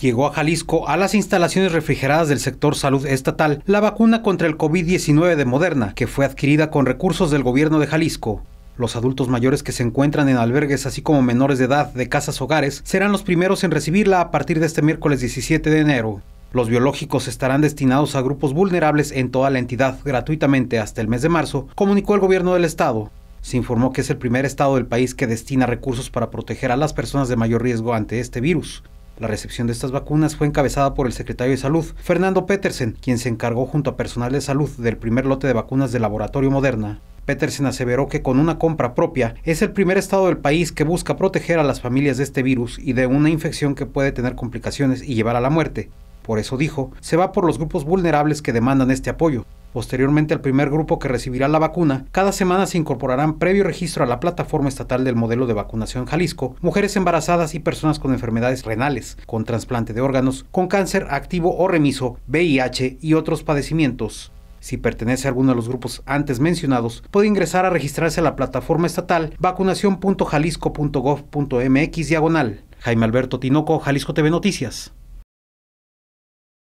llegó a Jalisco a las instalaciones refrigeradas del sector salud estatal la vacuna contra el COVID-19 de Moderna, que fue adquirida con recursos del gobierno de Jalisco. Los adultos mayores que se encuentran en albergues, así como menores de edad de casas hogares, serán los primeros en recibirla a partir de este miércoles 17 de enero. Los biológicos estarán destinados a grupos vulnerables en toda la entidad gratuitamente hasta el mes de marzo, comunicó el gobierno del estado. Se informó que es el primer estado del país que destina recursos para proteger a las personas de mayor riesgo ante este virus. La recepción de estas vacunas fue encabezada por el secretario de Salud, Fernando Petersen, quien se encargó junto a personal de salud del primer lote de vacunas de laboratorio Moderna. Petersen aseveró que con una compra propia es el primer estado del país que busca proteger a las familias de este virus y de una infección que puede tener complicaciones y llevar a la muerte. Por eso dijo, se va por los grupos vulnerables que demandan este apoyo, Posteriormente al primer grupo que recibirá la vacuna, cada semana se incorporarán previo registro a la plataforma estatal del modelo de vacunación Jalisco, mujeres embarazadas y personas con enfermedades renales, con trasplante de órganos, con cáncer activo o remiso, VIH y otros padecimientos. Si pertenece a alguno de los grupos antes mencionados, puede ingresar a registrarse a la plataforma estatal vacunación.jalisco.gov.mx diagonal. Jaime Alberto Tinoco, Jalisco TV Noticias.